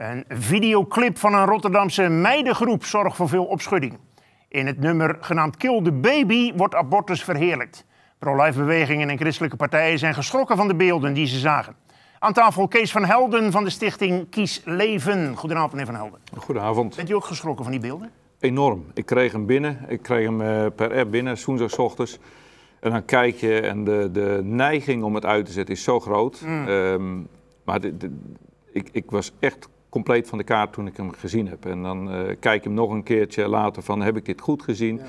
Een videoclip van een Rotterdamse meidengroep zorgt voor veel opschudding. In het nummer genaamd Kill the Baby wordt abortus verheerlijkt. Pro-life bewegingen en christelijke partijen zijn geschrokken van de beelden die ze zagen. Aan tafel Kees van Helden van de stichting Kies Leven. Goedenavond, meneer Van Helden. Goedenavond. Bent u ook geschrokken van die beelden? Enorm. Ik kreeg hem binnen. Ik kreeg hem eh, per app binnen, woensdagochtends. En dan kijk je en de, de neiging om het uit te zetten is zo groot. Mm. Ehm, maar de, ik, ik was echt compleet van de kaart toen ik hem gezien heb. En dan eh, kijk ik hem nog een keertje later van, heb ik dit goed gezien?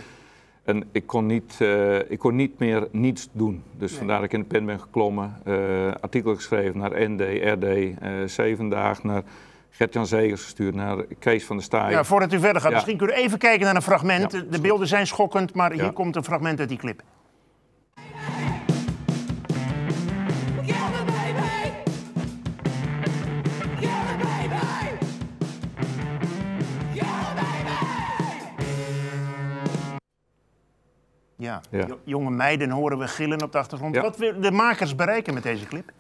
En ik kon, niet, eh, ik kon niet meer niets doen. Dus vandaar dat ik in de pen ben geklommen, eh, artikel geschreven naar ND, RD, zeven dagen naar... Gert-Jan Zegers gestuurd naar Kees van der Staaij. Ja, voordat u verder gaat, misschien kunnen we even kijken naar een fragment. de beelden zijn schokkend, maar hier komt een fragment uit die clip. Ja. Jonge meiden horen we gillen op de achtergrond. Wat willen de makers bereiken met deze clip?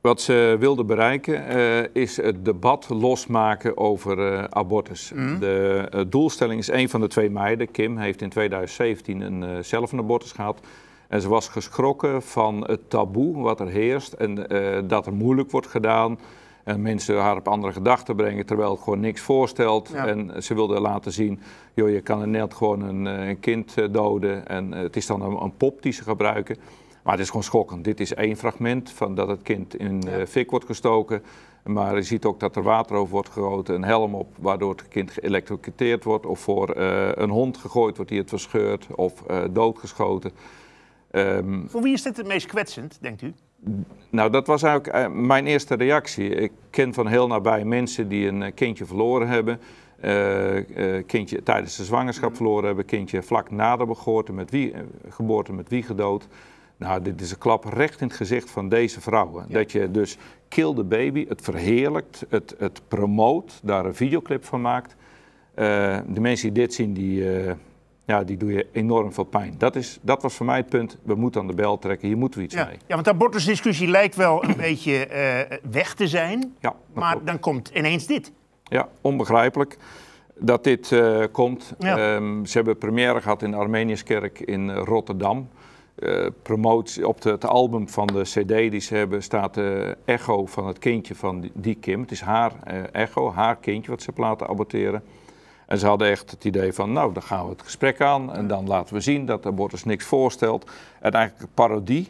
Wat ze wilden bereiken eh, is het debat losmaken over eh, abortus. Mhm. De eh, doelstelling is een van de twee meiden. Kim heeft in 2017 een, zelf een abortus gehad. En ze was geschrokken van het taboe wat er heerst en dat er moeilijk wordt gedaan en mensen haar op andere gedachten brengen, terwijl het gewoon niks voorstelt. En ze wilden laten zien, joh, je kan net gewoon een, eh, een, kind eh, doden. En eh, het is dan een, een, pop die ze gebruiken. Maar het is gewoon schokkend. Dit is één fragment van dat het kind in ja. fik wordt gestoken. Maar je ziet ook dat er water over wordt gegoten, een helm op, waardoor het kind geëlectrocuteerd wordt. Of voor een hond gegooid wordt die het verscheurt of uh, doodgeschoten. Ehm, voor wie is dit het meest kwetsend, denkt u? Nou, dat was eigenlijk eh, mijn eerste reactie. Ik ken van heel nabij mensen die een eh, kindje verloren hebben. Uh, kindje tijdens de zwangerschap mhm. verloren hebben. Kindje vlak na de geboorte met wie, geboorte met wie gedood. Nou, dit is een klap recht in het gezicht van deze vrouwen. Dat je dus kill the baby, het verheerlijkt, het, het promoot, daar een videoclip van maakt. de mensen die dit zien, die, ja, die doe je enorm veel pijn. Dat, is, dat was voor mij het punt, we moeten aan de bel trekken, hier moeten we iets mee. Ja, want de abortusdiscussie lijkt wel een beetje eh, weg te zijn, ja, maar dan komt ineens dit. Ja, onbegrijpelijk dat dit eh, komt. Ehm, ze hebben première gehad in de Armeniuskerk in Rotterdam. Eh, promotie, op de, het album van de cd die ze hebben staat de echo van het kindje van die, Kim. Het is haar echo, haar kindje wat ze platen aborteren. En ze hadden echt het idee van, nou, dan gaan we het gesprek aan en dan laten we zien dat abortus niks voorstelt. En eigenlijk een parodie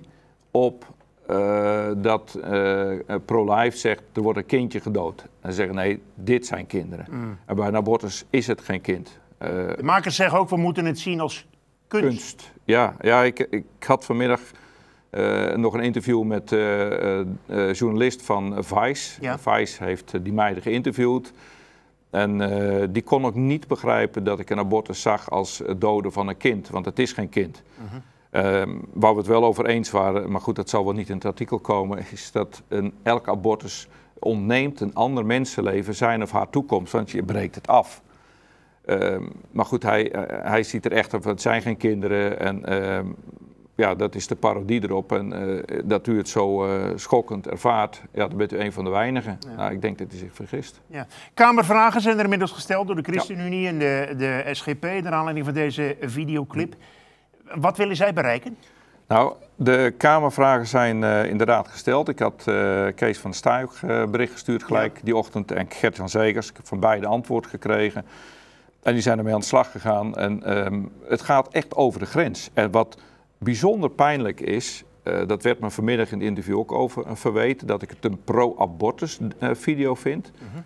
op eh, dat uh, pro-life zegt, er wordt een kindje gedood. En ze zeggen, nee, dit zijn kinderen. Mm. En bij een abortus is het geen kind. Uh, de makers zeggen ook, we moeten het zien als kunst. Kunst, ja. ja ik, ik had vanmiddag... nog een interview met journalist van Vice. Vice heeft die meiden geïnterviewd. En eh, die kon ook niet begrijpen dat ik een abortus zag als het doden van een kind, want het is geen kind. Mhm. Ehm, waar we het wel over eens waren, maar goed, dat zal wel niet in het artikel komen, is dat een, elk abortus ontneemt een ander mensenleven zijn of haar toekomst, want je breekt het af. Ehm, maar goed, hij, eh, hij ziet er echt op, het zijn geen kinderen. En ehm, ja, dat is de parodie erop. En eh, dat u het zo eh, schokkend ervaart, ja, dan bent u een van de weinigen. Nou, ik denk dat u zich vergist. Ja. Kamervragen zijn er inmiddels gesteld door de ChristenUnie en de, de SGP, naar aanleiding van deze videoclip. Wat willen zij bereiken? Nou, de Kamervragen zijn eh, inderdaad gesteld. Ik had Kees van Stuyg uh, bericht gestuurd gelijk die ochtend en Gert van Zegers. Ik heb van beide antwoord gekregen. En die zijn ermee aan de slag gegaan. En ehm, het gaat echt over de grens. En wat bijzonder pijnlijk is, eh, dat werd me vanmiddag in het interview ook over eh, verweten, dat ik het een pro-abortus eh, video vind. Mhm.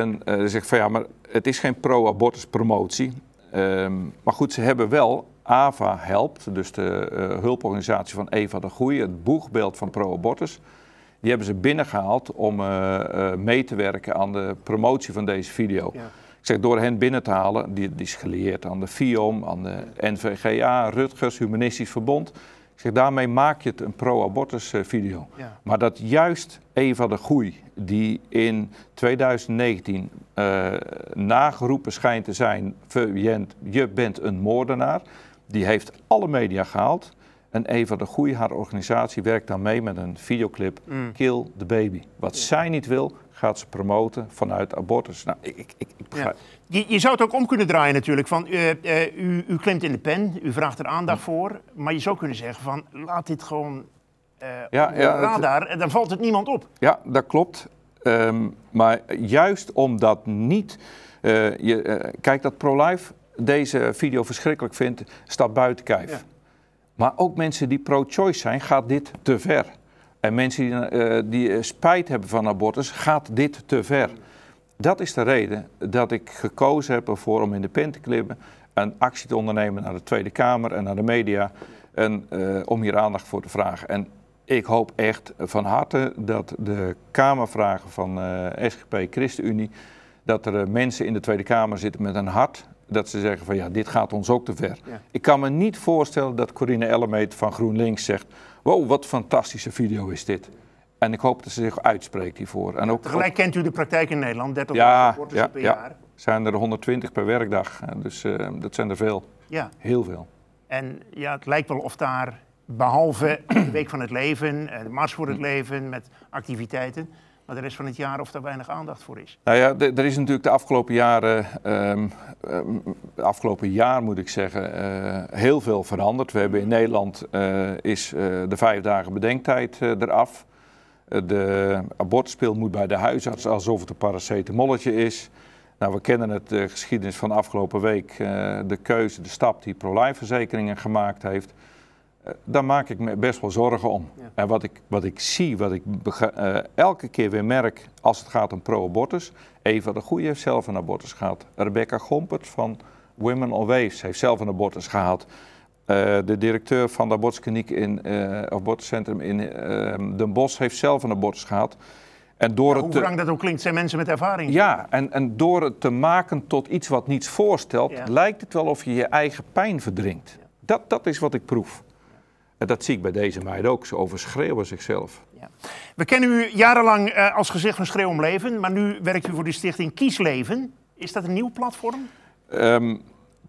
En ze zeggen van ja, maar het is geen pro-abortus promotie. Ehm, maar goed, ze hebben wel AVA helpt, dus de hulporganisatie van Eva de Goeie, het boegbeeld van pro-abortus. Die hebben ze binnengehaald om mee te werken aan de promotie van deze video. Ja zeg, door hen binnen te halen, die, die is geleerd aan de FIOM, aan de NVGA, Rutgers, Humanistisch Verbond. Ik zeg, daarmee maak je het een pro-abortus eh, video. Maar dat juist Eva de Goei, die in 2019 eh, nageroepen schijnt te zijn, je bent een moordenaar, die heeft alle media gehaald. En Eva de Goei, haar organisatie, werkt dan mee met een videoclip, mm. Kill the Baby. Wat zij niet wil, gaat ze promoten vanuit abortus. Nou, ik, ik, ik begrijp. Je, je, zou het ook om kunnen draaien natuurlijk. Van, eh, eh, u, u klimt in de pen, u vraagt er aandacht voor. Maar je zou kunnen zeggen van laat dit gewoon eh, ja, op radar. dan valt het niemand op. Ja, dat klopt. Ehm, maar juist omdat niet... je, kijk, dat pro-life deze video verschrikkelijk vindt, staat buiten kijf. Ja. Maar ook mensen die pro-choice zijn, gaat dit te ver. En mensen die, eh, die eh, spijt hebben van abortus, gaat dit te ver. Dat is de reden dat ik gekozen heb ervoor om in de pen te klimmen, een actie te ondernemen naar de Tweede Kamer en naar de media, en, eh, om hier aandacht voor te vragen. En ik hoop echt van harte dat de Kamervragen van SGP ChristenUnie, dat er mensen in de Tweede Kamer zitten met een hart, dat ze zeggen van ja, dit gaat ons ook te ver. Ik kan me niet voorstellen dat Corinne Ellemeet van GroenLinks zegt, wow, wat fantastische video is dit. En ik hoop dat ze zich uitspreekt hiervoor. En ook, Tegelijk kent u de praktijk in Nederland, 30 ja, rapporten ja, per ja. jaar. zijn er 120 per werkdag. Eh, dus eh, dat zijn er veel. Ja. Heel veel. En ja, het lijkt wel of daar, behalve de Week van het Leven, eh, de Mars voor het mm. Leven met activiteiten, maar de rest van het jaar of daar weinig aandacht voor is. Nou ja, er is natuurlijk de afgelopen jaren, ehm, ehm, afgelopen jaar moet ik zeggen, eh, heel veel veranderd. We hebben in Nederland eh, is eh, de vijf dagen bedenktijd eraf. de abortuspil moet bij de huisarts alsof het een paracetamolletje is. Nou, we kennen het de geschiedenis van de afgelopen week, de keuze, de stap die ProLife-verzekeringen gemaakt heeft. Eh, daar maak ik me best wel zorgen om. En wat ik, wat ik zie, wat ik eh, elke keer weer merk als het gaat om pro-abortus. Eva de Goeie heeft zelf een abortus gehad. Rebecca Gompert van Women on Waves heeft zelf een abortus gehad. Eh, de directeur van de abortuskliniek in uh, abortuscentrum in ehm, Den Bosch heeft zelf een abortus gehad. En door ja, hoe het lang dat ook klinkt, zijn mensen met ervaring. Ja, en, en door het te maken tot iets wat niets voorstelt, lijkt het wel of je je eigen pijn verdrinkt. Dat, dat is wat ik proef dat zie ik bij deze meiden ook. Ze overschreeuwen zichzelf. Ja. We kennen u jarenlang eh, als gezicht van Schreeuw om Leven. Maar nu werkt u voor de stichting Kiesleven. Is dat een nieuw platform? Ehm,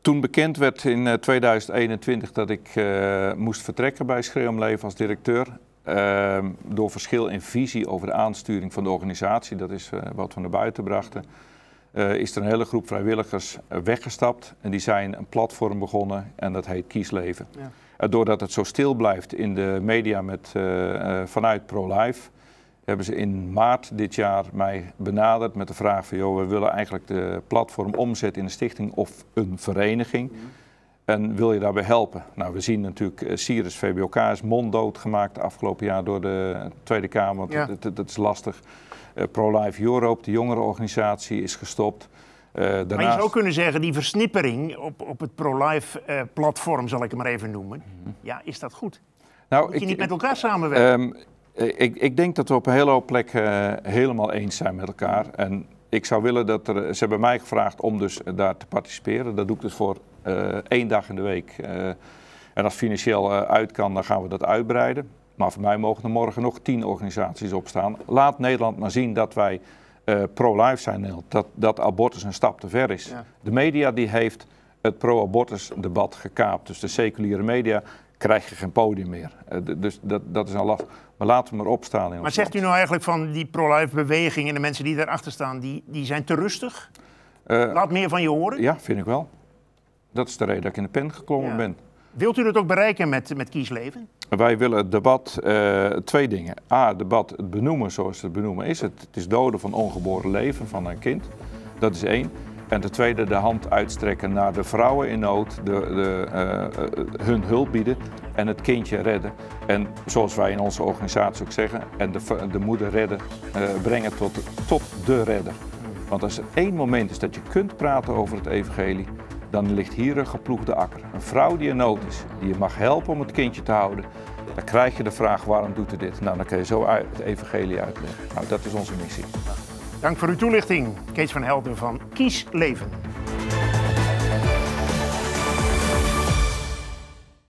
toen bekend werd in 2021 eh, dat ik eh, moest vertrekken bij Schreeuw om Leven als directeur. Ehm, door verschil in visie over de aansturing van de organisatie, dat is wat we naar buiten brachten, is er een hele groep vrijwilligers weggestapt en die zijn een platform begonnen en dat heet Kiesleven. Ja. Eh, doordat het zo stil blijft in de media met, eh, eh, vanuit ProLife, hebben ze in maart dit jaar mij benaderd met de vraag van... joh, we willen eigenlijk de platform omzetten in een stichting of een vereniging... Mhm. En wil je daarbij helpen? Nou, we zien natuurlijk, Cyrus VBOK is monddood gemaakt afgelopen jaar door de Tweede Kamer. Want dat, dat, is lastig. Uh, ProLife Europe, de organisatie, is gestopt daarnaast... Eh, maar je zou kunnen zeggen, die versnippering op, op het pro-life-platform, eh, zal ik hem maar even noemen. Mhm. Ja, is dat goed? Nou, Moet je niet met elkaar samenwerken? Ehm, eh, ik, ik, denk dat we op een hele hoop plekken helemaal eens zijn met elkaar. En ik zou willen dat er... Ze hebben mij gevraagd om dus daar te participeren. Dat doe ik dus voor één dag in de week. en als financieel uit kan, dan gaan we dat uitbreiden. Maar voor mij mogen er morgen nog tien organisaties opstaan. Laat Nederland maar zien dat wij eh, pro-life zijn, Neil, dat, dat abortus een stap te ver is. De media die heeft het pro-abortus debat gekaapt. Dus de seculiere media krijg je geen podium meer. Eh, dus dat, dat is al last. Maar laten we maar opstaan. In maar zegt u nou eigenlijk van die pro-life beweging en de mensen die daarachter staan, die, die zijn te rustig? Uh, Laat meer van je horen? Ja, vind ik wel. Dat is de reden dat ik in de pen geklommen ben. Wilt u dat ook bereiken met, met kiesleven? Wij willen het debat, eh, twee dingen. A, het debat het benoemen zoals het benoemen is. Het, is doden van ongeboren leven van een kind. Dat is één. En ten tweede de hand uitstrekken naar de vrouwen in nood, de, de, eh, eh, hun hulp bieden en het kindje redden. En zoals wij in onze organisatie ook zeggen, en de, de moeder redden, brengen tot, tot de redder. Want als er één moment is dat je kunt praten over het evangelie, dan ligt hier een geploegde akker. Een vrouw die in nood is, die je mag helpen om het kindje te houden. Dan krijg je de vraag waarom doet u dit? Nou, dan kun je zo het evangelie uitleggen. Nou, dat is onze missie. Dank voor uw toelichting, Kees van Helden van Kies Leven.